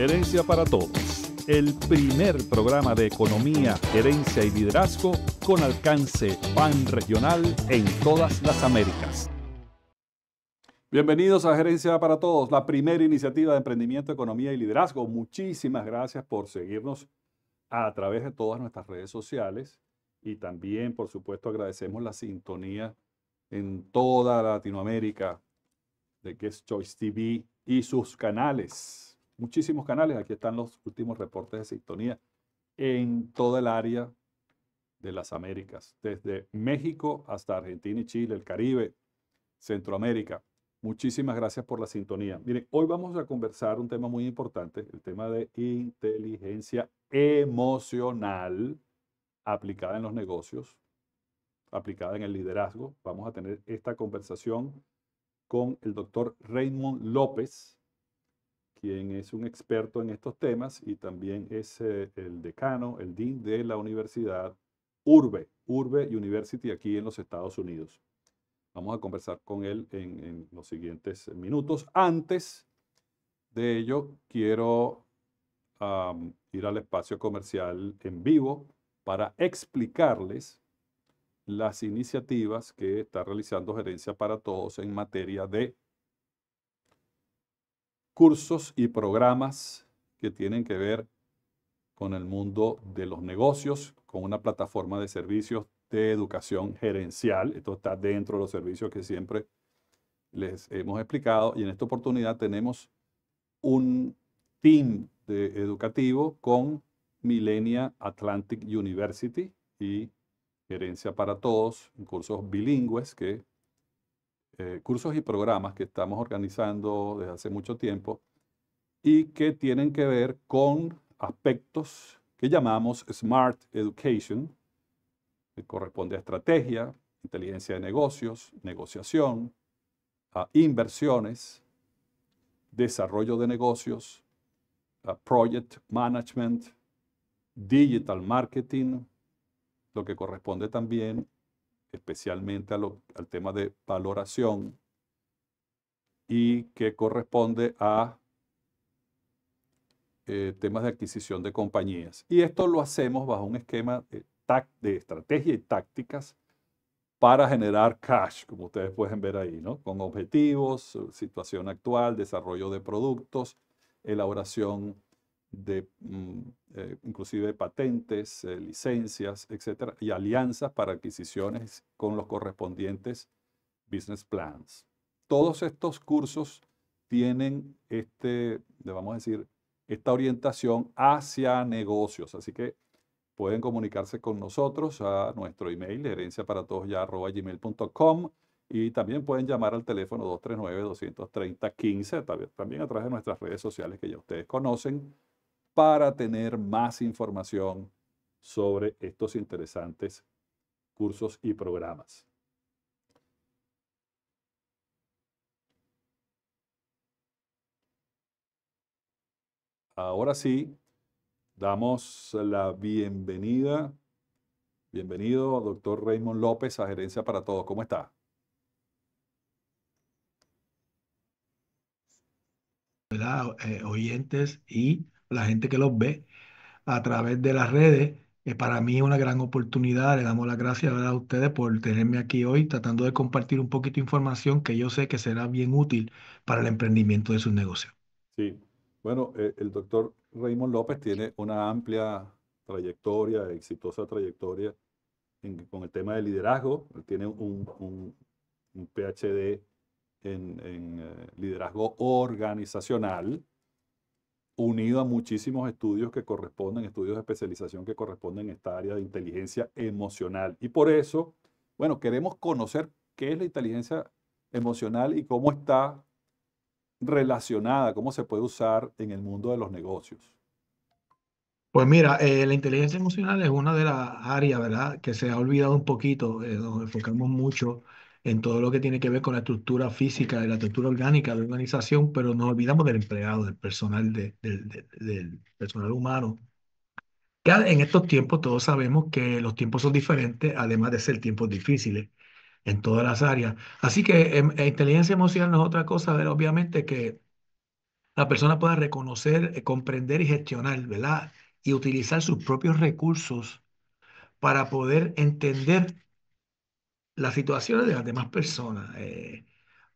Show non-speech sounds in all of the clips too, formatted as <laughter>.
Gerencia para Todos, el primer programa de economía, gerencia y liderazgo con alcance pan-regional en todas las Américas. Bienvenidos a Gerencia para Todos, la primera iniciativa de emprendimiento, economía y liderazgo. Muchísimas gracias por seguirnos a través de todas nuestras redes sociales y también, por supuesto, agradecemos la sintonía en toda Latinoamérica de Guest Choice TV y sus canales muchísimos canales. Aquí están los últimos reportes de sintonía en todo el área de las Américas, desde México hasta Argentina y Chile, el Caribe, Centroamérica. Muchísimas gracias por la sintonía. Miren, hoy vamos a conversar un tema muy importante, el tema de inteligencia emocional aplicada en los negocios, aplicada en el liderazgo. Vamos a tener esta conversación con el doctor Raymond López, quien es un experto en estos temas y también es eh, el decano, el dean de la universidad Urbe, Urbe University aquí en los Estados Unidos. Vamos a conversar con él en, los siguientes minutos. Antes de ello, quiero ir al espacio comercial en vivo para explicarles las iniciativas que está realizando Gerencia para Todos en materia de cursos y programas que tienen que ver con el mundo de los negocios, con una plataforma de servicios de educación gerencial. Esto está dentro de los servicios que siempre les hemos explicado y en esta oportunidad tenemos un team educativo con Millenia Atlantic University y Gerencia para Todos, cursos bilingües que eh, cursos y programas que estamos organizando desde hace mucho tiempo y que tienen que ver con aspectos que llamamos Smart Education, que corresponde a estrategia, inteligencia de negocios, negociación, a inversiones, desarrollo de negocios, a project management, digital marketing, lo que corresponde también especialmente al tema de valoración y que corresponde a eh, temas de adquisición de compañías. Y esto lo hacemos bajo un esquema de, de estrategia y tácticas para generar cash, como ustedes pueden ver ahí, ¿no? Con objetivos, situación actual, desarrollo de productos, elaboración de inclusive patentes, licencias, etcétera, y alianzas para adquisiciones con los correspondientes business plans. Todos estos cursos tienen este, vamos a decir, esta orientación hacia negocios, así que pueden comunicarse con nosotros a nuestro email gmail.com y también pueden llamar al teléfono 239 230 15, también a través de nuestras redes sociales que ya ustedes conocen para tener más información sobre estos interesantes cursos y programas. Ahora sí, damos la bienvenida. Bienvenido, doctor Raymond López, a Gerencia para Todos. ¿Cómo está? Hola, eh, oyentes y la gente que los ve a través de las redes. es eh, para mí es una gran oportunidad. Le damos las gracias a ustedes por tenerme aquí hoy tratando de compartir un poquito de información que yo sé que será bien útil para el emprendimiento de sus negocios. Sí, bueno, eh, el doctor Raymond López tiene una amplia trayectoria, exitosa trayectoria con el tema de liderazgo. tiene un, PhD en, eh, liderazgo organizacional unido a muchísimos estudios que corresponden, estudios de especialización que corresponden a esta área de inteligencia emocional. Y por eso, bueno, queremos conocer qué es la inteligencia emocional y cómo está relacionada, cómo se puede usar en el mundo de los negocios. Pues mira, eh, la inteligencia emocional es una de las áreas, ¿verdad?, que se ha olvidado un poquito, eh, nos enfocamos mucho en todo lo que tiene que ver con la estructura física de la estructura orgánica de la organización, pero nos olvidamos del empleado, del personal, de, del, personal humano. En estos tiempos todos sabemos que los tiempos son diferentes, además de ser tiempos difíciles en todas las áreas. Así que la em, e inteligencia emocional no es otra cosa, ver, obviamente, que la persona pueda reconocer, eh, comprender y gestionar, ¿verdad? Y utilizar sus propios recursos para poder entender las situaciones de las demás personas. Eh,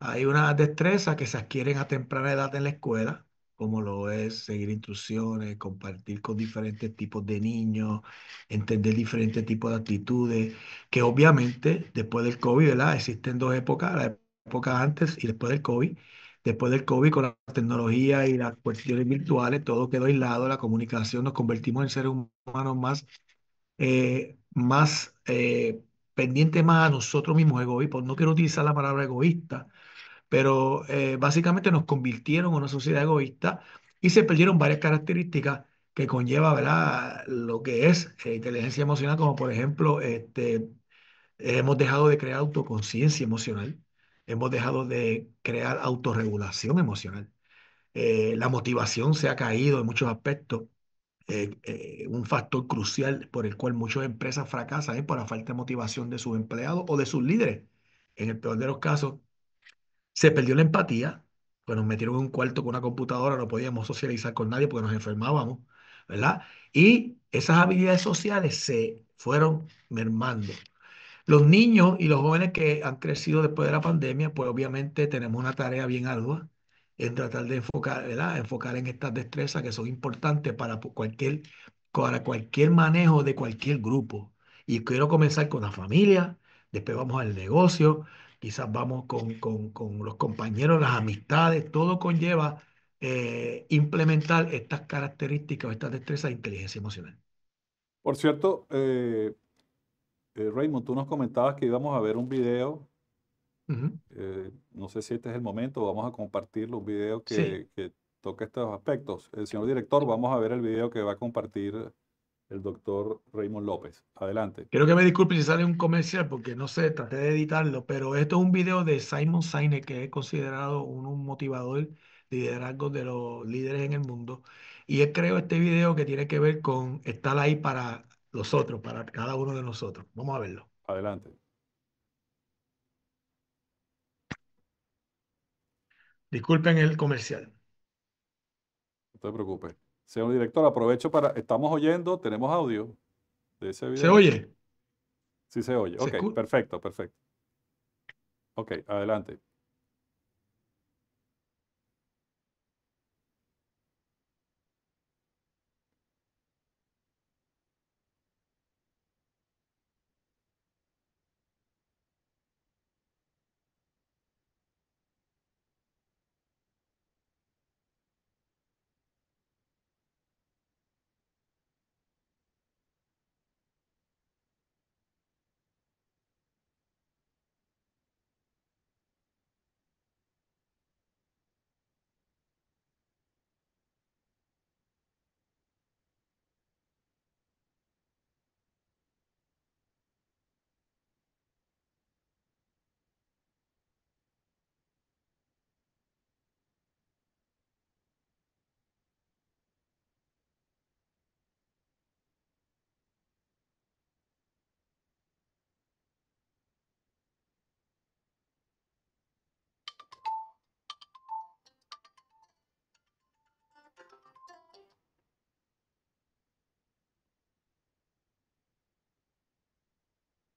hay una destrezas que se adquieren a temprana edad en la escuela, como lo es seguir instrucciones, compartir con diferentes tipos de niños, entender diferentes tipos de actitudes, que obviamente después del COVID, ¿verdad? Existen dos épocas, la época antes y después del COVID. Después del COVID, con la tecnología y las cuestiones virtuales, todo quedó aislado, la comunicación, nos convertimos en seres humanos más, eh, más eh, pendiente más a nosotros mismos, egoístas, no quiero utilizar la palabra egoísta, pero eh, básicamente nos convirtieron en una sociedad egoísta y se perdieron varias características que conlleva ¿verdad? lo que es eh, inteligencia emocional, como por ejemplo, este, hemos dejado de crear autoconciencia emocional, hemos dejado de crear autorregulación emocional, eh, la motivación se ha caído en muchos aspectos eh, eh, un factor crucial por el cual muchas empresas fracasan es por la falta de motivación de sus empleados o de sus líderes. En el peor de los casos, se perdió la empatía, pues nos metieron en un cuarto con una computadora, no podíamos socializar con nadie porque nos enfermábamos, ¿verdad? Y esas habilidades sociales se fueron mermando. Los niños y los jóvenes que han crecido después de la pandemia, pues obviamente tenemos una tarea bien ardua en tratar de enfocar, ¿verdad? enfocar en estas destrezas que son importantes para cualquier, para cualquier manejo de cualquier grupo. Y quiero comenzar con la familia, después vamos al negocio, quizás vamos con, los compañeros, las amistades, todo conlleva eh, implementar estas características o estas destrezas de inteligencia emocional. Por cierto, eh, eh, Raymond, tú nos comentabas que íbamos a ver un video eh, no sé si este es el momento, vamos a compartir los videos que, toca estos aspectos. El eh, señor director, vamos a ver el video que va a compartir el doctor Raymond López. Adelante. Quiero que me disculpen si sale un comercial porque no sé, traté de editarlo, pero esto es un video de Simon Sinek, que es considerado un, motivador de liderazgo de los líderes en el mundo. Y él creó este video que tiene que ver con estar ahí para los otros, para cada uno de nosotros. Vamos a verlo. Adelante. Disculpen el comercial. No te preocupes. Señor director, aprovecho para. Estamos oyendo, tenemos audio de ese video. ¿Se oye? Sí, se oye. ok, perfecto, perfecto. Ok, adelante.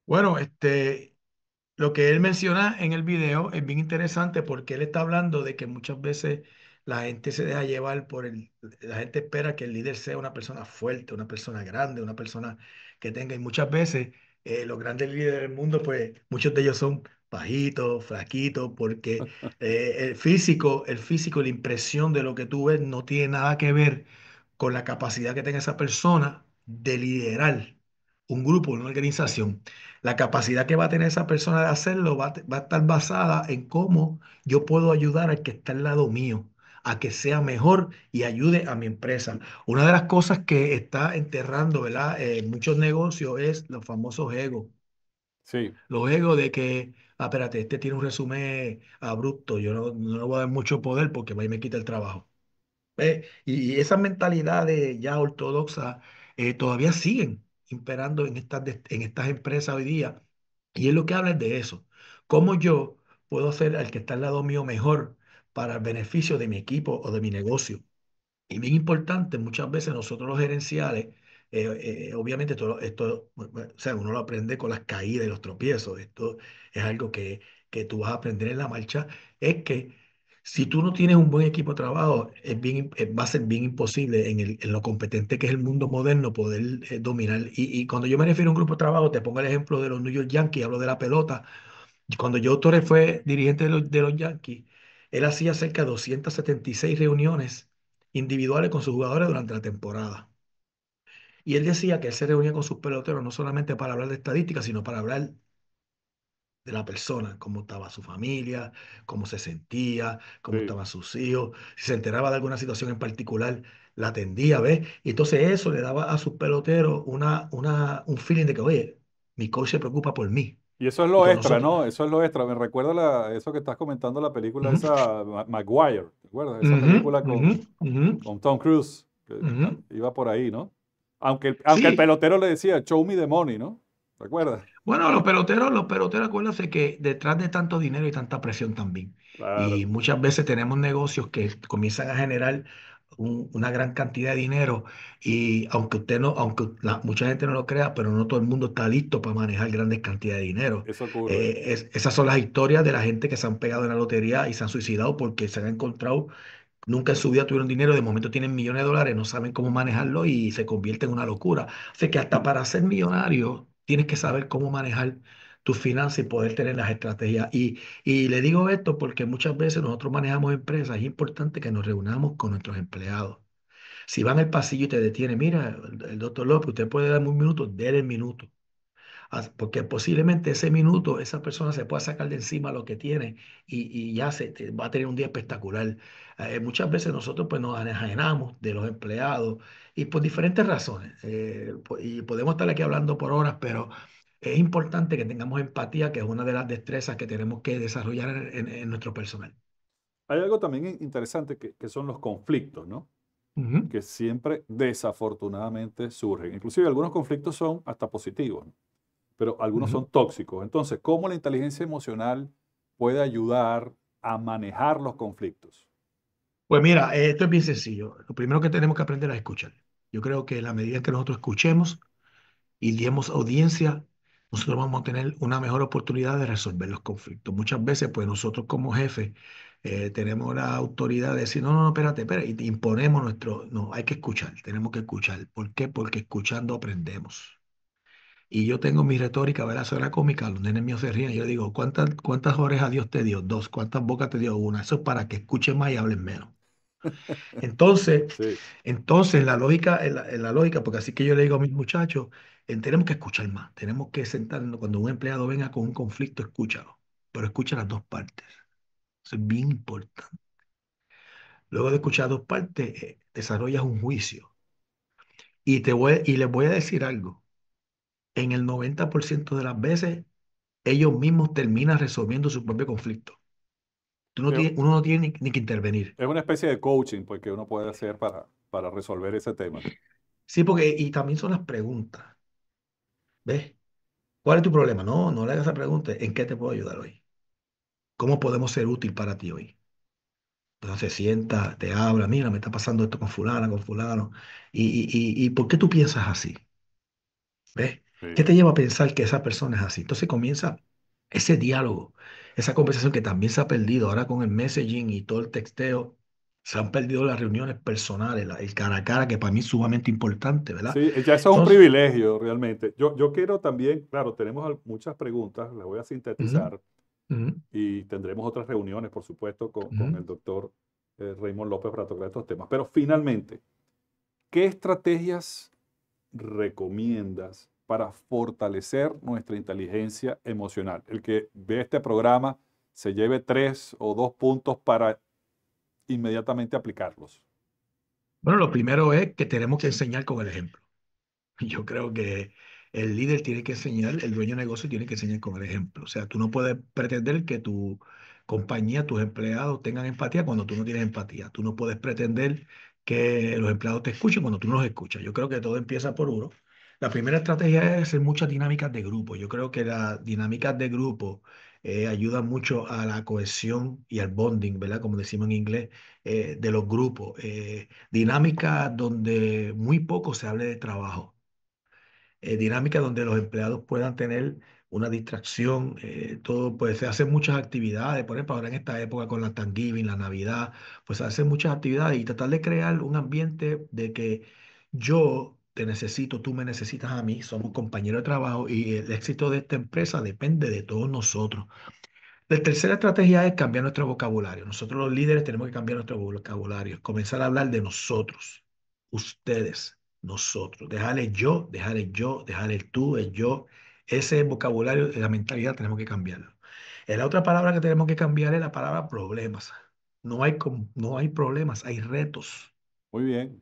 Bueno, este, lo que él menciona en el video es bien interesante porque él está hablando de que muchas veces la gente se deja llevar por el, la gente espera que el líder sea una persona fuerte, una persona grande, una persona que tenga, y muchas veces eh, los grandes líderes del mundo, pues muchos de ellos son bajitos, flaquitos, porque <laughs> eh, el físico, el físico, la impresión de lo que tú ves no tiene nada que ver con la capacidad que tenga esa persona de liderar un grupo, una organización, la capacidad que va a tener esa persona de hacerlo va, a estar basada en cómo yo puedo ayudar al que está al lado mío a que sea mejor y ayude a mi empresa. Una de las cosas que está enterrando ¿verdad? En eh, muchos negocios es los famosos egos. Sí. Los egos de que, ah, espérate, este tiene un resumen abrupto, yo no, le voy a dar mucho poder porque va y me quita el trabajo. Eh, y, esas mentalidades ya ortodoxas eh, todavía siguen imperando en estas, en estas empresas hoy día. Y es lo que habla de eso. ¿Cómo yo puedo hacer al que está al lado mío mejor para el beneficio de mi equipo o de mi negocio? Y bien importante, muchas veces nosotros los gerenciales, eh, eh, obviamente esto, esto o sea, uno lo aprende con las caídas y los tropiezos, esto es algo que, que tú vas a aprender en la marcha, es que si tú no tienes un buen equipo de trabajo, es eh, va a ser bien imposible en, en lo competente que es el mundo moderno poder eh, dominar. Y, cuando yo me refiero a un grupo de trabajo, te pongo el ejemplo de los New York Yankees, hablo de la pelota. Cuando Joe Torres fue dirigente de los, Yankees, él hacía cerca de 276 reuniones individuales con sus jugadores durante la temporada. Y él decía que él se reunía con sus peloteros no solamente para hablar de estadísticas, sino para hablar de la persona, cómo estaba su familia, cómo se sentía, cómo estaba estaban sus hijos, si se enteraba de alguna situación en particular, la atendía, ¿ves? Y entonces eso le daba a sus peloteros una, una, un feeling de que, oye, mi coach se preocupa por mí. Y eso es lo extra, ¿no? Eso es lo extra. Me recuerda eso que estás comentando, la película esa, Maguire, ¿te acuerdas? Esa película con, Tom Cruise, que iba por ahí, ¿no? Aunque, aunque el pelotero le decía, show me the money, ¿no? ¿Te acuerdas? Bueno, los peloteros, los peloteros, acuérdense que detrás de tanto dinero y tanta presión también. Y muchas veces tenemos negocios que comienzan a generar una gran cantidad de dinero y aunque usted no, aunque mucha gente no lo crea, pero no todo el mundo está listo para manejar grandes cantidades de dinero. Eso ocurre. Eh, esas son las historias de la gente que se han pegado en la lotería y se han suicidado porque se han encontrado Nunca en su vida tuvieron dinero, de momento tienen millones de dólares, no saben cómo manejarlo y se convierte en una locura. Así que hasta mm. para ser millonario tienes que saber cómo manejar tus finanzas y poder tener las estrategias. Y, y le digo esto porque muchas veces nosotros manejamos empresas, es importante que nos reunamos con nuestros empleados. Si van al pasillo y te detiene, mira, el doctor López, usted puede darme un minuto, déle el minuto porque posiblemente ese minuto esa persona se pueda sacar de encima lo que tiene y, y ya se, va a tener un día espectacular. Eh, muchas veces nosotros pues, nos enajenamos de los empleados y por diferentes razones. Eh, y podemos estar aquí hablando por horas, pero es importante que tengamos empatía, que es una de las destrezas que tenemos que desarrollar en, en, nuestro personal. Hay algo también interesante que, que son los conflictos, ¿no? Que siempre desafortunadamente surgen. Inclusive algunos conflictos son hasta positivos. ¿no? pero algunos son tóxicos. Entonces, ¿cómo la inteligencia emocional puede ayudar a manejar los conflictos? Pues mira, esto es bien sencillo. Lo primero que tenemos que aprender es escuchar. Yo creo que la medida que nosotros escuchemos y demos audiencia, nosotros vamos a tener una mejor oportunidad de resolver los conflictos. Muchas veces, pues nosotros como jefe eh, tenemos la autoridad de decir, no, no, no, espérate, espérate, y imponemos nuestro, no, hay que escuchar, tenemos que escuchar. ¿Por qué? Porque escuchando aprendemos. Y yo tengo mi retórica, ¿verdad? Eso era cómica, los nenes míos se ríen. Yo digo, ¿cuántas, ¿cuántas a Dios te dio? Dos. ¿Cuántas bocas te dio? Una. Eso es para que escuchen más y hablen menos. Entonces, <laughs> entonces la lógica, en la, lógica, porque así que yo le digo a mis muchachos, eh, tenemos que escuchar más, tenemos que sentarnos, cuando un empleado venga con un conflicto, escúchalo, pero escucha las dos partes. Eso es bien importante. Luego de escuchar dos partes, eh, desarrollas un juicio. Y, te voy, y les voy a decir algo en el 90% de las veces ellos mismos terminan resolviendo su propio conflicto. Uno, no tiene ni, que intervenir. Es una especie de coaching porque pues, uno puede hacer para, para resolver ese tema. Sí, porque y también son las preguntas. ¿Ves? ¿Cuál es tu problema? No, no le hagas esa pregunta. ¿En qué te puedo ayudar hoy? ¿Cómo podemos ser útil para ti hoy? Entonces se sienta, te habla, mira, me está pasando esto con fulana, con fulano. y por qué tú piensas así? ¿Ves? ¿Qué te lleva a pensar que esa persona es así? Entonces comienza ese diálogo, esa conversación que también se ha perdido ahora con el messaging y todo el texteo. Se han perdido las reuniones personales, el cara a cara, que para mí es sumamente importante, ¿verdad? Sí, ya eso es un privilegio realmente. Yo, yo quiero también, claro, tenemos muchas preguntas, las voy a sintetizar y tendremos otras reuniones, por supuesto, con, el doctor eh, Raymond López para tocar estos temas. Pero finalmente, ¿qué estrategias recomiendas para fortalecer nuestra inteligencia emocional. El que ve este programa se lleve tres o dos puntos para inmediatamente aplicarlos. Bueno, lo primero es que tenemos que enseñar con el ejemplo. <laughs> Yo creo que el líder tiene que enseñar, el dueño de negocio tiene que enseñar con el ejemplo. O sea, tú no puedes pretender que tu compañía, tus empleados tengan empatía cuando tú no tienes empatía. Tú no puedes pretender que los empleados te escuchen cuando tú no los escuchas. Yo creo que todo empieza por uno. La primera estrategia es hacer muchas dinámicas de grupo. Yo creo que las dinámicas de grupo eh, ayudan mucho a la cohesión y al bonding, ¿verdad? Como decimos en inglés, eh, de los grupos. Eh, dinámicas donde muy poco se hable de trabajo. dinámicas donde los empleados puedan tener una distracción, todo, pues se hacen muchas actividades, por ejemplo, ahora en esta época con la Thanksgiving, la Navidad, pues se hacen muchas actividades y tratar de crear un ambiente de que yo te necesito, tú me necesitas a mí, somos compañeros de trabajo y el éxito de esta empresa depende de todos nosotros. La tercera estrategia es cambiar nuestro vocabulario. Nosotros los líderes tenemos que cambiar nuestro vocabulario, comenzar a hablar de nosotros, ustedes, nosotros. Dejar yo, dejar el yo, dejar el tú, el yo. Ese vocabulario, la mentalidad tenemos que cambiarlo. La otra palabra que tenemos que cambiar es la palabra problemas. No hay, no hay problemas, hay retos. Muy bien.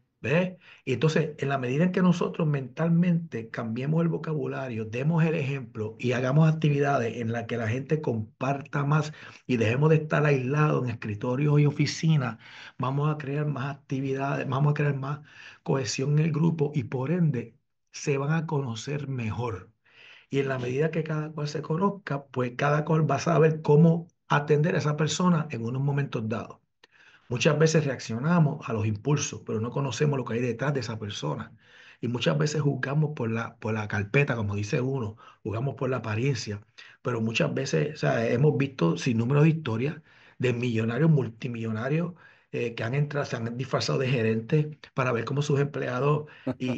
Y entonces, en la medida en que nosotros mentalmente cambiemos el vocabulario, demos el ejemplo y hagamos actividades en las que la gente comparta más y dejemos de estar aislados en escritorios y oficinas, vamos a crear más actividades, vamos a crear más cohesión en el grupo y por ende se van a conocer mejor. Y en la medida que cada cual se conozca, pues cada cual va a saber cómo atender a esa persona en unos momentos dados. Muchas veces reaccionamos a los impulsos, pero no conocemos lo que hay detrás de esa persona. Y muchas veces juzgamos por la, por la carpeta, como dice uno, juzgamos por la apariencia, pero muchas veces o sea, hemos visto sin número de historias de millonarios, multimillonarios eh, que han entrado, se han disfrazado de gerentes para ver cómo sus empleados y,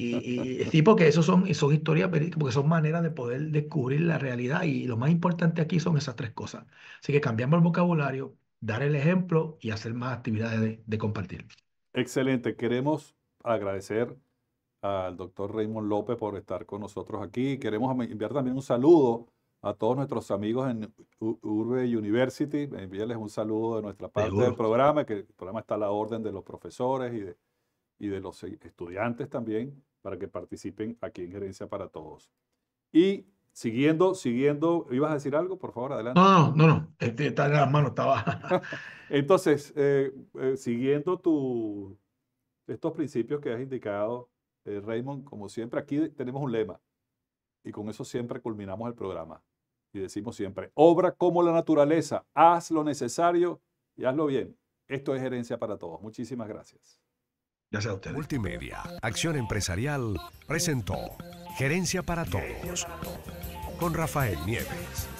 y, y <laughs> porque eso son, son historias, porque son maneras de poder descubrir la realidad y lo más importante aquí son esas tres cosas. Así que cambiamos el vocabulario, dar el ejemplo y hacer más actividades de, compartir. Excelente. Queremos agradecer al doctor Raymond López por estar con nosotros aquí. Queremos enviar también un saludo a todos nuestros amigos en Urbe University. Envíales un saludo de nuestra parte del programa, que el programa está a la orden de los profesores y de, y de los e-, estudiantes también, para que participen aquí en Gerencia para Todos. Y Siguiendo, siguiendo, ¿ibas a decir algo? Por favor, adelante. No, no, no, no. Este, está en las manos, estaba. <laughs> Entonces, eh, eh, siguiendo tu, estos principios que has indicado, eh, Raymond, como siempre, aquí tenemos un lema y con eso siempre culminamos el programa. Y decimos siempre, obra como la naturaleza, haz lo necesario y hazlo bien. Esto es Gerencia para todos. Muchísimas gracias. Gracias a ustedes. Multimedia, Acción Empresarial, presentó Gerencia para Todos con Rafael Nieves.